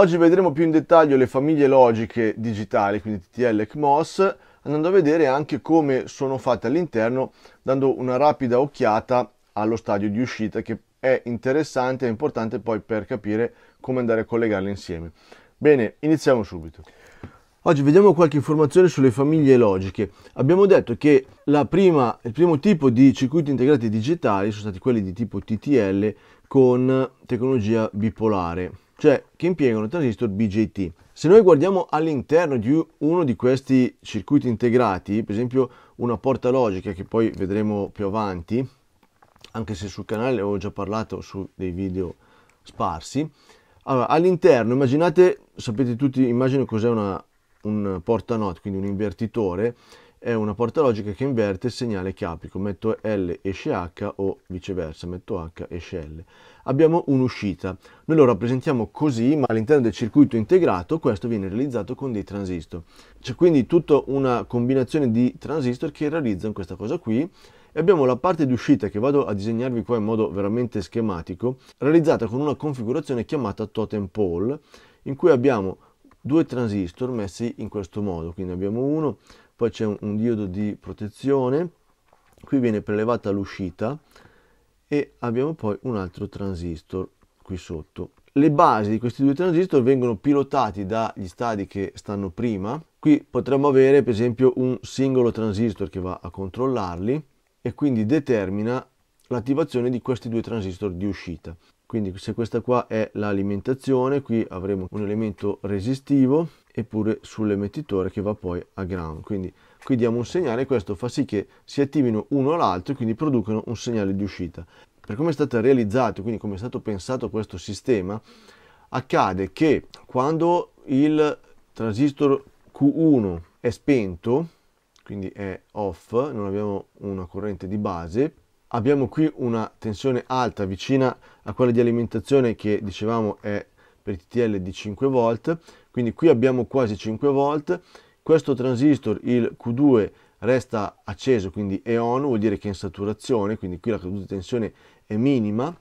Oggi vedremo più in dettaglio le famiglie logiche digitali, quindi TTL e CMOS, andando a vedere anche come sono fatte all'interno, dando una rapida occhiata allo stadio di uscita che è interessante e importante poi per capire come andare a collegarle insieme. Bene, iniziamo subito. Oggi vediamo qualche informazione sulle famiglie logiche. Abbiamo detto che prima, il primo tipo di circuiti integrati digitali sono stati quelli di tipo TTL con tecnologia bipolare, cioè che impiegano transistor BJT. Se noi guardiamo all'interno di uno di questi circuiti integrati, per esempio una porta logica che poi vedremo più avanti, anche se sul canale avevo già parlato su dei video sparsi, allora, all'interno immaginate, sapete tutti, immagino cos'è una, un porta NOT, quindi un invertitore, è una porta logica che inverte il segnale che applico, metto L esce H o viceversa, metto H esce L. Abbiamo un'uscita, noi lo rappresentiamo così, ma all'interno del circuito integrato questo viene realizzato con dei transistor. C'è quindi tutta una combinazione di transistor che realizzano questa cosa qui, e abbiamo la parte di uscita che vado a disegnarvi qua in modo veramente schematico, realizzata con una configurazione chiamata totem pole, in cui abbiamo due transistor messi in questo modo, quindi abbiamo uno poi c'è un, un diodo di protezione, qui viene prelevata l'uscita e abbiamo poi un altro transistor qui sotto. Le basi di questi due transistor vengono pilotati dagli stadi che stanno prima, qui potremmo avere per esempio un singolo transistor che va a controllarli e quindi determina l'attivazione di questi due transistor di uscita. Quindi se questa qua è l'alimentazione, qui avremo un elemento resistivo eppure sull'emettitore che va poi a ground. Quindi qui diamo un segnale e questo fa sì che si attivino uno all'altro e quindi producano un segnale di uscita. Per come è stato realizzato, quindi come è stato pensato questo sistema, accade che quando il transistor Q1 è spento, quindi è off, non abbiamo una corrente di base, abbiamo qui una tensione alta vicina a quella di alimentazione che dicevamo è per TTL di 5 volt, quindi qui abbiamo quasi 5 volt, questo transistor, il Q2, resta acceso, quindi è on, vuol dire che è in saturazione, quindi qui la caduta di tensione è minima,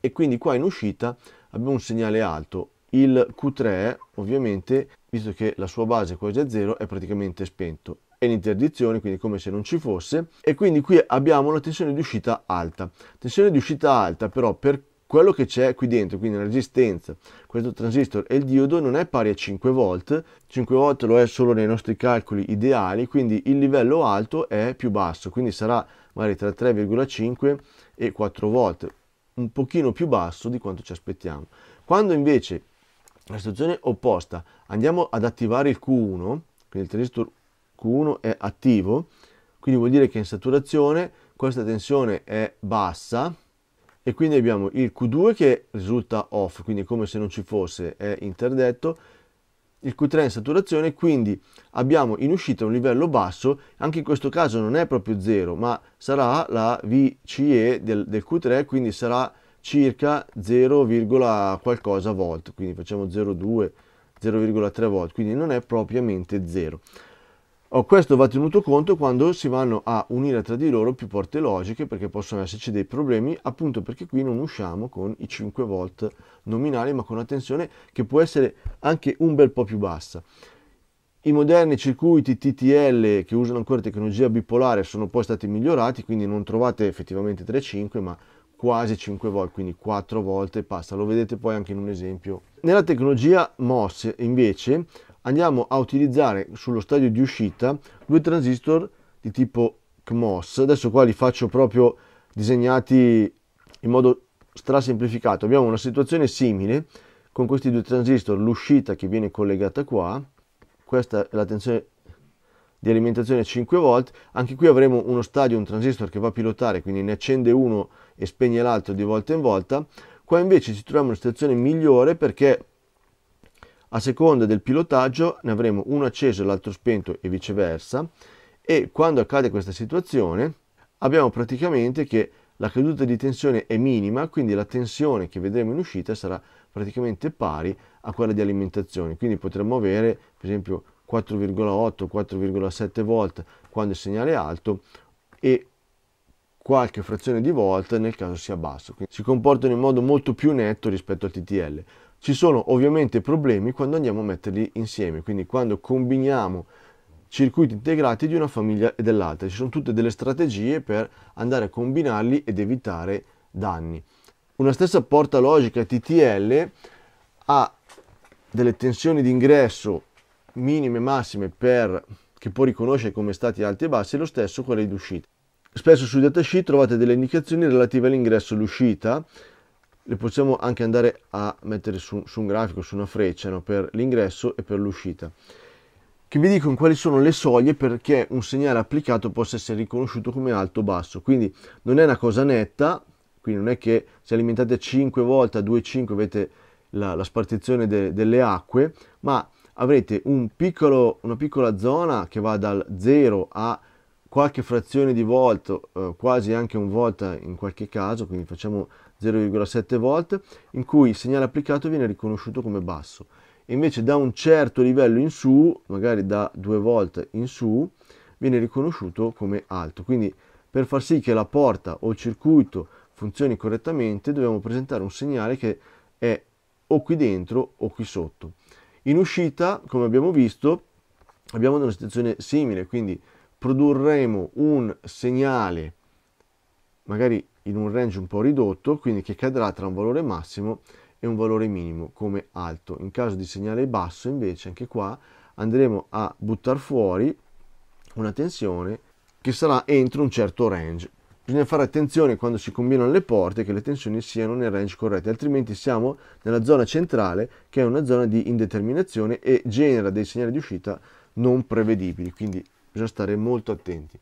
e quindi qua in uscita abbiamo un segnale alto. Il Q3 ovviamente, visto che la sua base è quasi a zero, è praticamente spento. È in interdizione, quindi come se non ci fosse. E quindi qui abbiamo una tensione di uscita alta. Tensione di uscita alta però per quello che c'è qui dentro, quindi la resistenza, questo transistor e il diodo non è pari a 5 volt, 5 volt lo è solo nei nostri calcoli ideali, quindi il livello alto è più basso, quindi sarà magari tra 3,5 e 4 volt, un pochino più basso di quanto ci aspettiamo. Quando invece la situazione opposta andiamo ad attivare il Q1, quindi il transistor Q1 è attivo, quindi vuol dire che in saturazione questa tensione è bassa, e quindi abbiamo il Q2 che risulta off, quindi come se non ci fosse, è interdetto, il Q3 in saturazione, quindi abbiamo in uscita un livello basso, anche in questo caso non è proprio 0, ma sarà la VCE del, del Q3, quindi sarà circa 0, qualcosa volt, quindi facciamo 0,2, 0,3 volt, quindi non è propriamente 0. Oh, questo va tenuto conto quando si vanno a unire tra di loro più porte logiche perché possono esserci dei problemi, appunto perché qui non usciamo con i 5 volt nominali ma con una tensione che può essere anche un bel po' più bassa. I moderni circuiti TTL che usano ancora tecnologia bipolare sono poi stati migliorati, quindi non trovate effettivamente 3,5 ma quasi 5 volt, quindi 4 volte e passa. Lo vedete poi anche in un esempio. Nella tecnologia MOS invece andiamo a utilizzare sullo stadio di uscita due transistor di tipo CMOS. Adesso qua li faccio proprio disegnati in modo strasemplificato. Abbiamo una situazione simile con questi due transistor, l'uscita che viene collegata qua, questa è la tensione di alimentazione 5 volt, anche qui avremo uno stadio, un transistor che va a pilotare, quindi ne accende uno e spegne l'altro di volta in volta. Qua invece ci troviamo in una situazione migliore perché a seconda del pilotaggio ne avremo uno acceso e l'altro spento e viceversa e quando accade questa situazione abbiamo praticamente che la caduta di tensione è minima, quindi la tensione che vedremo in uscita sarà praticamente pari a quella di alimentazione, quindi potremmo avere per esempio 4,8-4,7 volt quando il segnale è alto e qualche frazione di volt nel caso sia basso, quindi si comportano in modo molto più netto rispetto al TTL. Ci sono ovviamente problemi quando andiamo a metterli insieme, quindi quando combiniamo circuiti integrati di una famiglia e dell'altra. Ci sono tutte delle strategie per andare a combinarli ed evitare danni. Una stessa porta logica TTL ha delle tensioni di ingresso minime e massime per, che può riconoscere come stati alti e bassi e lo stesso quelle di uscita. Spesso sui datasheet trovate delle indicazioni relative all'ingresso e all'uscita, le possiamo anche andare a mettere su, su un grafico, su una freccia, no? per l'ingresso e per l'uscita, che vi dicono quali sono le soglie perché un segnale applicato possa essere riconosciuto come alto o basso. Quindi non è una cosa netta, quindi non è che se alimentate 5 volte a 2,5 avete la, la spartizione de, delle acque, ma avrete un piccolo, una piccola zona che va dal 0 a qualche frazione di volto, eh, quasi anche un volta in qualche caso, quindi facciamo 0,7 volt, in cui il segnale applicato viene riconosciuto come basso. E invece da un certo livello in su, magari da 2 volt in su, viene riconosciuto come alto. Quindi per far sì che la porta o il circuito funzioni correttamente dobbiamo presentare un segnale che è o qui dentro o qui sotto. In uscita, come abbiamo visto, abbiamo una situazione simile, quindi produrremo un segnale magari in un range un po' ridotto, quindi che cadrà tra un valore massimo e un valore minimo come alto. In caso di segnale basso invece anche qua andremo a buttare fuori una tensione che sarà entro un certo range. Bisogna fare attenzione quando si combinano le porte che le tensioni siano nel range corretto, altrimenti siamo nella zona centrale che è una zona di indeterminazione e genera dei segnali di uscita non prevedibili, quindi bisogna stare molto attenti.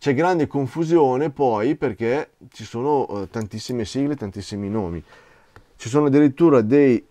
C'è grande confusione poi perché ci sono eh, tantissime sigle, tantissimi nomi. Ci sono addirittura dei,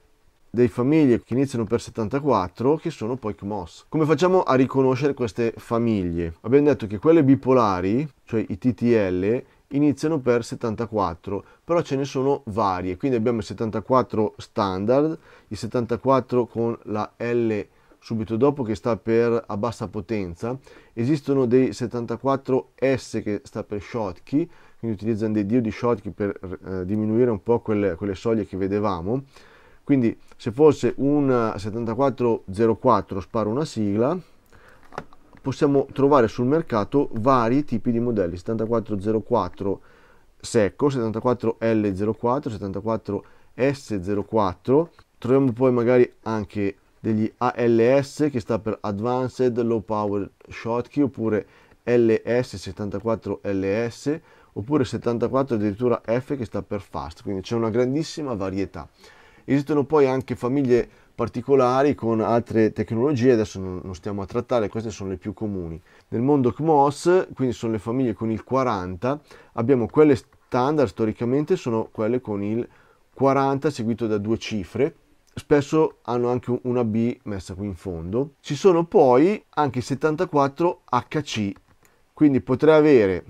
dei famiglie che iniziano per 74 che sono poi CMOS. Come facciamo a riconoscere queste famiglie? Abbiamo detto che quelle bipolari, cioè i TTL, iniziano per 74, però ce ne sono varie, quindi abbiamo il 74 standard, il 74 con la L subito dopo che sta per a bassa potenza, esistono dei 74S che sta per Schottky, quindi utilizzano dei diodi Schottky per eh, diminuire un po' quelle, quelle soglie che vedevamo. Quindi se fosse un 7404 sparo una sigla, possiamo trovare sul mercato vari tipi di modelli 7404 secco 74L04 74S04 troviamo poi magari anche degli ALS che sta per Advanced Low Power Shotkey oppure LS74LS oppure 74 addirittura F che sta per Fast, quindi c'è una grandissima varietà. Esistono poi anche famiglie particolari con altre tecnologie, adesso non stiamo a trattare, queste sono le più comuni. Nel mondo CMOS, quindi sono le famiglie con il 40, abbiamo quelle standard storicamente, sono quelle con il 40 seguito da due cifre, spesso hanno anche una B messa qui in fondo. Ci sono poi anche i 74 HC, quindi potrei avere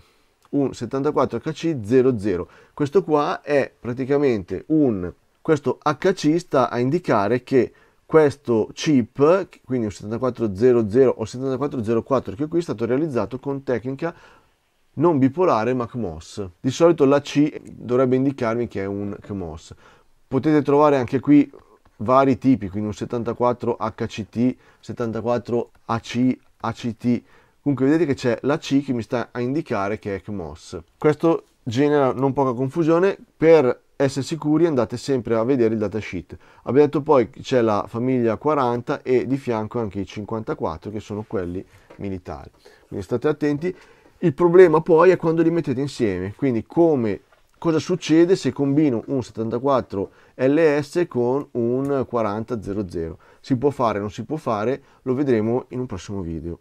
un 74 HC 00. Questo qua è praticamente un... Questo HC sta a indicare che questo chip, quindi un 7400 o 7404 che qui è stato realizzato con tecnica non bipolare ma CMOS. Di solito la C dovrebbe indicarmi che è un CMOS. Potete trovare anche qui vari tipi, quindi un 74 HCT, 74 AC, ACT. Comunque vedete che c'è la C che mi sta a indicare che è ECMOS. Questo genera non poca confusione, per essere sicuri andate sempre a vedere il datasheet. Abbiamo detto poi che c'è la famiglia 40 e di fianco anche i 54 che sono quelli militari. Quindi state attenti. Il problema poi è quando li mettete insieme, quindi come, cosa succede se combino un 74 LS con un 4000. Si può fare, non si può fare, lo vedremo in un prossimo video.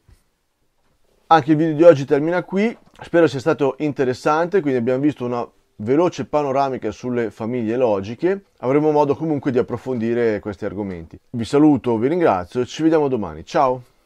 Anche il video di oggi termina qui, spero sia stato interessante, quindi abbiamo visto una veloce panoramica sulle famiglie logiche, avremo modo comunque di approfondire questi argomenti. Vi saluto, vi ringrazio e ci vediamo domani, ciao!